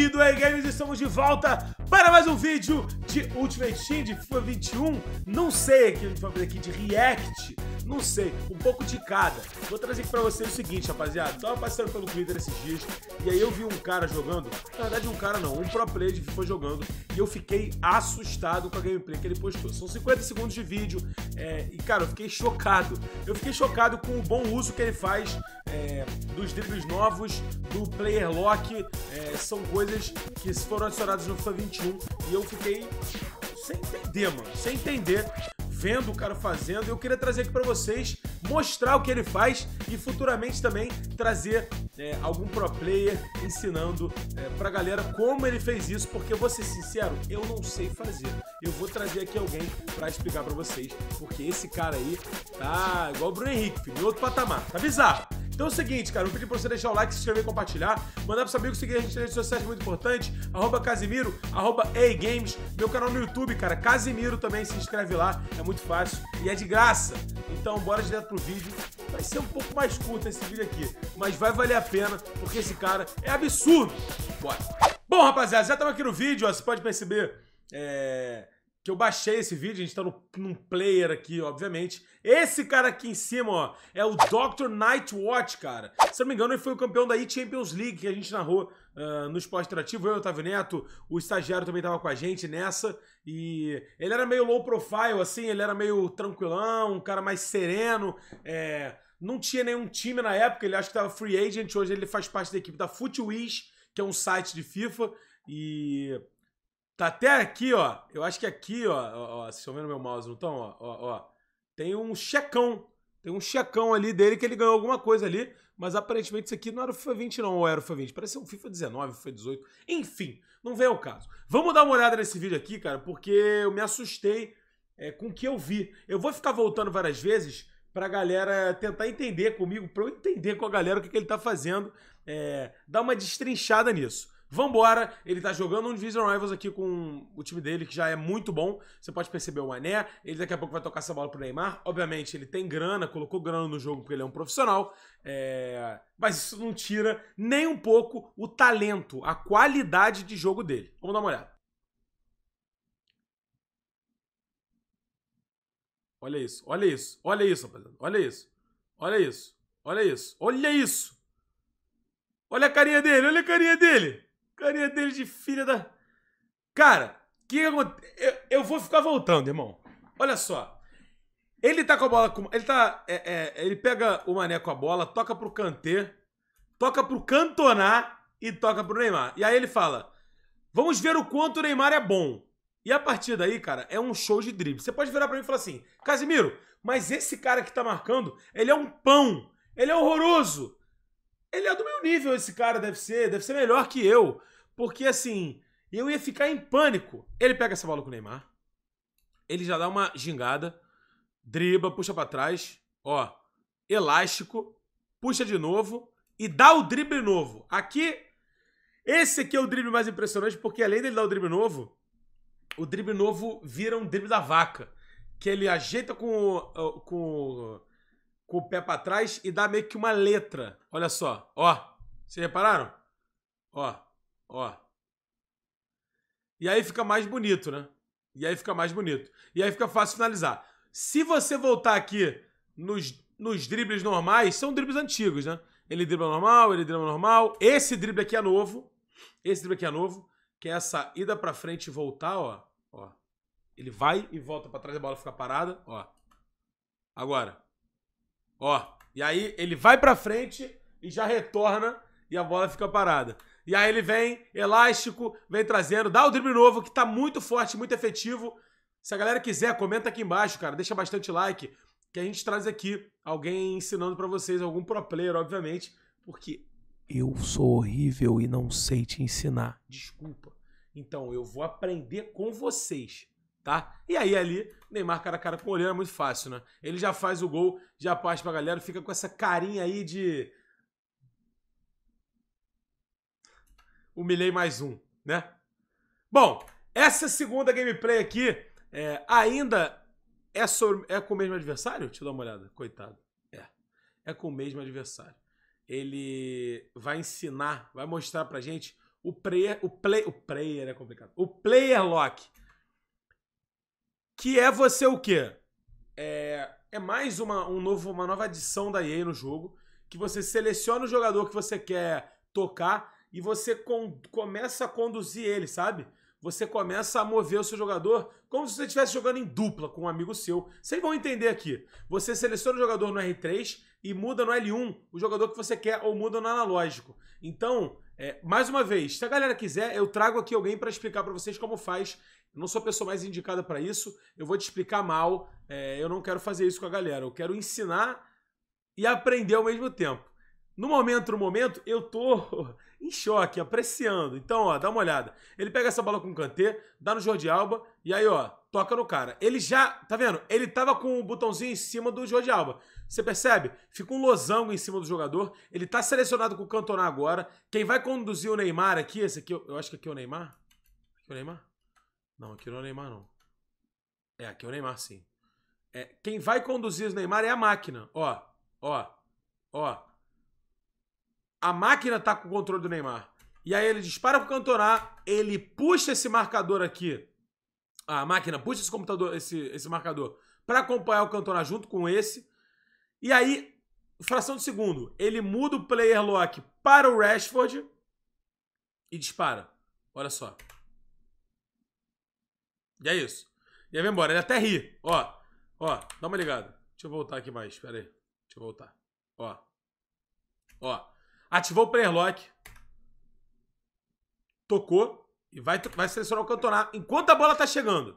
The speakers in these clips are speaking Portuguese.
e do A-Games estamos de volta para mais um vídeo de Ultimate Team de FIFA 21. Não sei o que a gente vai fazer aqui de React, não sei, um pouco de cada. Vou trazer para vocês o seguinte, rapaziada. Tava passando pelo Twitter esses dias e aí eu vi um cara jogando, na verdade um cara não, um pro player de FIFA jogando e eu fiquei assustado com a gameplay que ele postou. São 50 segundos de vídeo é, e cara, eu fiquei chocado. Eu fiquei chocado com o bom uso que ele faz é, dos dribles novos, do player lock, é, são coisas que foram adicionadas no FIFA 21 e eu fiquei sem entender, mano, sem entender, vendo o cara fazendo. Eu queria trazer aqui para vocês, mostrar o que ele faz e futuramente também trazer é, algum pro player ensinando é, pra galera como ele fez isso, porque vou ser sincero, eu não sei fazer. Eu vou trazer aqui alguém para explicar para vocês, porque esse cara aí tá igual o Bruno Henrique, filho, em outro patamar, tá bizarro. Então é o seguinte, cara, vou pedir pra você deixar o like, se inscrever e compartilhar. Mandar pros amigos seguir a gente nas redes sociais, é muito importante. Arroba Casimiro, arroba Games, meu canal no YouTube, cara. Casimiro também se inscreve lá, é muito fácil e é de graça. Então bora direto pro vídeo. Vai ser um pouco mais curto esse vídeo aqui, mas vai valer a pena, porque esse cara é absurdo. Bora! Bom, rapaziada, já estamos aqui no vídeo, ó, você pode perceber. É que eu baixei esse vídeo, a gente tá no, num player aqui, obviamente. Esse cara aqui em cima, ó, é o Dr. Nightwatch, cara. Se não me engano, ele foi o campeão da E-Champions League, que a gente narrou uh, no Esporte Interativo. Eu, Otávio Neto, o estagiário também tava com a gente nessa. E ele era meio low profile, assim, ele era meio tranquilão, um cara mais sereno, é... Não tinha nenhum time na época, ele acho que tava free agent, hoje ele faz parte da equipe da FootWiz, que é um site de FIFA, e Tá até aqui, ó. Eu acho que aqui, ó, ó, ó vocês estão vendo meu mouse, não estão? Ó, ó, ó, Tem um checão. Tem um checão ali dele que ele ganhou alguma coisa ali. Mas aparentemente isso aqui não era o FIFA 20, não, ou era o FIFA 20. Parece um FIFA 19, FIFA 18. Enfim, não vem ao caso. Vamos dar uma olhada nesse vídeo aqui, cara, porque eu me assustei é, com o que eu vi. Eu vou ficar voltando várias vezes pra galera tentar entender comigo, pra eu entender com a galera o que, que ele tá fazendo, é, dar uma destrinchada nisso. Vambora, ele tá jogando um Division Rivals aqui com o time dele, que já é muito bom. Você pode perceber o Mané, ele daqui a pouco vai tocar essa bola pro Neymar. Obviamente, ele tem grana, colocou grana no jogo porque ele é um profissional. É... Mas isso não tira nem um pouco o talento, a qualidade de jogo dele. Vamos dar uma olhada. Olha isso, olha isso, olha isso, rapaziada. Olha isso, olha isso, olha isso, olha isso. Olha a carinha dele, olha a carinha dele. Carinha dele de filha da. Cara, que eu, eu vou ficar voltando, irmão. Olha só. Ele tá com a bola. Com, ele tá. É, é, ele pega o mané com a bola, toca pro Kantê, toca pro Cantoná e toca pro Neymar. E aí ele fala: Vamos ver o quanto o Neymar é bom. E a partir daí, cara, é um show de drible. Você pode virar para mim e falar assim: Casimiro, mas esse cara que tá marcando, ele é um pão. Ele é horroroso. Ele é do meu nível, esse cara deve ser, deve ser melhor que eu. Porque assim, eu ia ficar em pânico. Ele pega essa bola com o Neymar. Ele já dá uma gingada, driba, puxa para trás, ó, elástico, puxa de novo e dá o drible novo. Aqui esse aqui é o drible mais impressionante, porque além dele dar o drible novo, o drible novo vira um drible da vaca. Que ele ajeita com, com com o pé para trás e dá meio que uma letra. Olha só, ó. Vocês repararam? Ó, ó. E aí fica mais bonito, né? E aí fica mais bonito. E aí fica fácil finalizar. Se você voltar aqui nos, nos dribles normais, são dribles antigos, né? Ele dribla normal, ele dribla normal. Esse drible aqui é novo. Esse drible aqui é novo. Que é essa ida pra frente e voltar, ó. ó. Ele vai e volta para trás, a bola fica parada, ó. Agora, Ó, e aí ele vai pra frente e já retorna e a bola fica parada. E aí ele vem, elástico, vem trazendo, dá o drible novo, que tá muito forte, muito efetivo. Se a galera quiser, comenta aqui embaixo, cara. Deixa bastante like, que a gente traz aqui alguém ensinando para vocês, algum pro player, obviamente, porque eu sou horrível e não sei te ensinar. Desculpa. Então, eu vou aprender com vocês, tá? E aí ali Neymar cara a cara com o olheiro é muito fácil, né? Ele já faz o gol, já parte pra galera, fica com essa carinha aí de. Humilhei mais um, né? Bom, essa segunda gameplay aqui é, ainda é, sobre, é com o mesmo adversário? Deixa eu dar uma olhada, coitado. É. É com o mesmo adversário. Ele vai ensinar, vai mostrar pra gente o player, o play, o player é complicado. O player lock que é você o quê? É, é mais uma, um novo, uma nova adição da EA no jogo, que você seleciona o jogador que você quer tocar e você começa a conduzir ele, sabe? Você começa a mover o seu jogador como se você estivesse jogando em dupla com um amigo seu. Vocês vão entender aqui. Você seleciona o jogador no R3 e muda no L1 o jogador que você quer ou muda no analógico. Então, é, mais uma vez, se a galera quiser, eu trago aqui alguém para explicar para vocês como faz eu não sou a pessoa mais indicada para isso, eu vou te explicar mal, é, eu não quero fazer isso com a galera, eu quero ensinar e aprender ao mesmo tempo. No momento, no momento, eu tô em choque, apreciando. Então, ó, dá uma olhada. Ele pega essa bola com o Kanté, dá no Jordi Alba e aí, ó, toca no cara. Ele já, tá vendo? Ele tava com o botãozinho em cima do Jordi Alba. Você percebe? Fica um losango em cima do jogador. Ele tá selecionado com o Cantona agora. Quem vai conduzir o Neymar aqui, esse aqui, eu acho que aqui é o Neymar. Aqui é o Neymar? Não, aqui não é o Neymar, não. É, aqui é o Neymar, sim. É, quem vai conduzir o Neymar é a máquina. Ó, ó, ó. A máquina tá com o controle do Neymar. E aí ele dispara pro Cantoná, ele puxa esse marcador aqui. Ah, a máquina puxa esse computador, esse, esse marcador, para acompanhar o Cantoná junto com esse. E aí, fração de segundo, ele muda o player lock para o Rashford e dispara. Olha só. E é isso. E aí vai embora. Ele até ri. Ó. Ó. Dá uma ligada. Deixa eu voltar aqui mais. Pera aí. Deixa eu voltar. Ó. Ó. Ativou o player lock. Tocou. E vai, vai selecionar o cantonar Enquanto a bola tá chegando.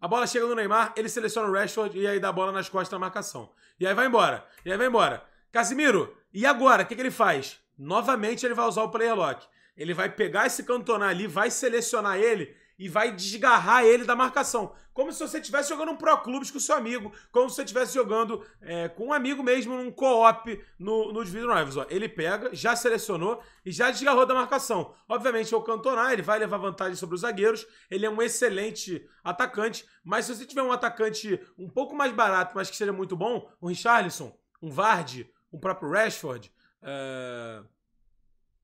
A bola chega no Neymar, ele seleciona o Rashford e aí dá a bola nas costas da marcação. E aí vai embora. E aí vai embora. Casimiro, e agora? O que, que ele faz? Novamente ele vai usar o player lock. Ele vai pegar esse cantonar ali, vai selecionar ele e vai desgarrar ele da marcação. Como se você estivesse jogando um Pro Clubes com seu amigo, como se você estivesse jogando é, com um amigo mesmo, num co-op no, no Division Rivals. Ó. Ele pega, já selecionou e já desgarrou da marcação. Obviamente é o Cantona, ele vai levar vantagem sobre os zagueiros, ele é um excelente atacante, mas se você tiver um atacante um pouco mais barato, mas que seja muito bom, um Richarlison, um Vardy, um próprio Rashford, é...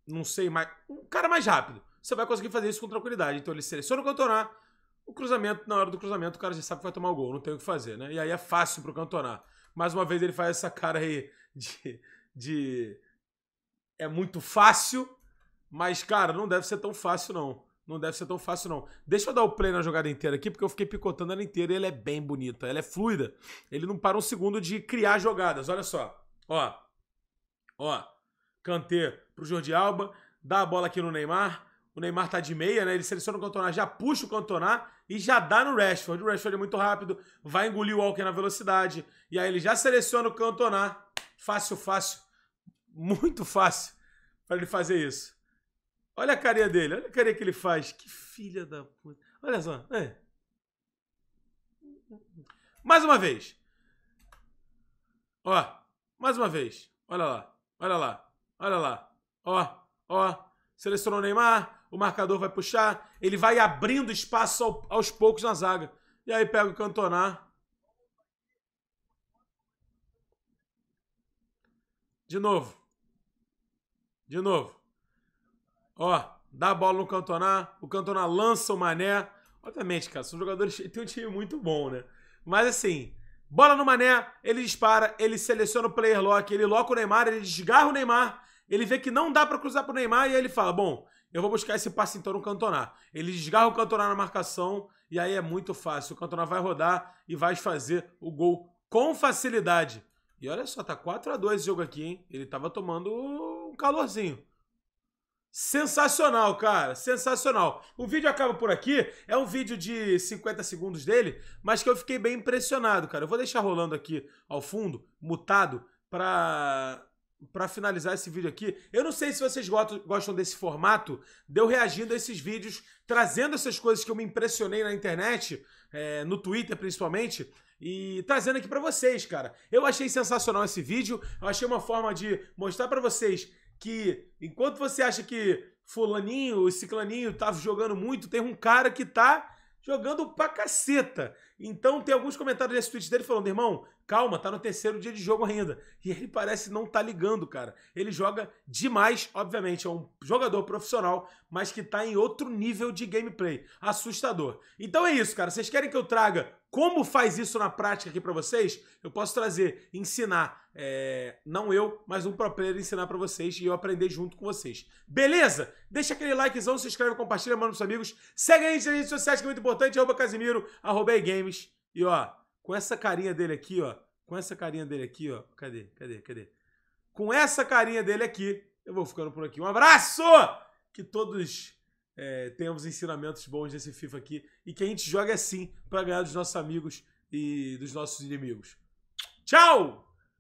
não sei, mais um cara mais rápido você vai conseguir fazer isso com tranquilidade. Então ele seleciona o Cantona, o cruzamento, na hora do cruzamento, o cara já sabe que vai tomar o gol, não tem o que fazer, né? E aí é fácil pro Cantona. Mais uma vez ele faz essa cara aí de. de... É muito fácil, mas, cara, não deve ser tão fácil, não. Não deve ser tão fácil, não. Deixa eu dar o play na jogada inteira aqui, porque eu fiquei picotando ela inteira e ela é bem bonita. Ela é fluida. Ele não para um segundo de criar jogadas. Olha só. Ó. Ó. Cantê pro Jordi Alba. Dá a bola aqui no Neymar. O Neymar tá de meia, né? Ele seleciona o Cantona, já puxa o Cantona e já dá no Rashford. O Rashford é muito rápido, vai engolir o Walker na velocidade. E aí ele já seleciona o Cantona. Fácil, fácil. Muito fácil para ele fazer isso. Olha a carinha dele, olha a carinha que ele faz. Que filha da puta. Olha só. É. Mais uma vez. Ó, mais uma vez. Olha lá, olha lá, olha lá. Ó, ó. Selecionou o Neymar, o marcador vai puxar, ele vai abrindo espaço ao, aos poucos na zaga. E aí pega o Cantonar. De novo. De novo. Ó, dá a bola no Cantonar, o Cantonar lança o Mané. Obviamente, cara, são jogadores, tem um time muito bom, né? Mas assim, bola no Mané, ele dispara, ele seleciona o player lock, ele loca o Neymar, ele desgarra o Neymar ele vê que não dá para cruzar pro Neymar e aí ele fala: bom, eu vou buscar esse passe então no Cantonar. Ele desgarra o Cantonar na marcação e aí é muito fácil. O Cantonar vai rodar e vai fazer o gol com facilidade. E olha só, tá 4 a 2 o jogo aqui, hein? Ele tava tomando um calorzinho. Sensacional, cara, sensacional. O vídeo acaba por aqui, é um vídeo de 50 segundos dele, mas que eu fiquei bem impressionado, cara. Eu vou deixar rolando aqui ao fundo, mutado, para para finalizar esse vídeo aqui, eu não sei se vocês gostam desse formato, de eu reagindo a esses vídeos, trazendo essas coisas que eu me impressionei na internet, é, no Twitter principalmente, e trazendo aqui para vocês, cara. Eu achei sensacional esse vídeo, eu achei uma forma de mostrar para vocês que enquanto você acha que fulaninho, ciclaninho estava tá jogando muito, tem um cara que tá jogando pra caceta. Então tem alguns comentários nesse tweet dele falando, irmão, Calma, tá no terceiro dia de jogo ainda. E ele parece não tá ligando, cara. Ele joga demais, obviamente. É um jogador profissional, mas que tá em outro nível de gameplay. Assustador. Então é isso, cara. Vocês querem que eu traga como faz isso na prática aqui para vocês? Eu posso trazer, ensinar, é, não eu, mas um pro player ensinar para vocês e eu aprender junto com vocês. Beleza? Deixa aquele likezão, se inscreve, compartilha, manda pros amigos. Segue a gente nas redes sociais que é muito importante, arroba Casimiro, arroba Games. E ó, com essa carinha dele aqui, ó. Com essa carinha dele aqui, ó. Cadê? Cadê? Cadê? Com essa carinha dele aqui, eu vou ficando por aqui. Um abraço! Que todos é, tenhamos ensinamentos bons desse FIFA aqui e que a gente jogue assim para ganhar dos nossos amigos e dos nossos inimigos. Tchau!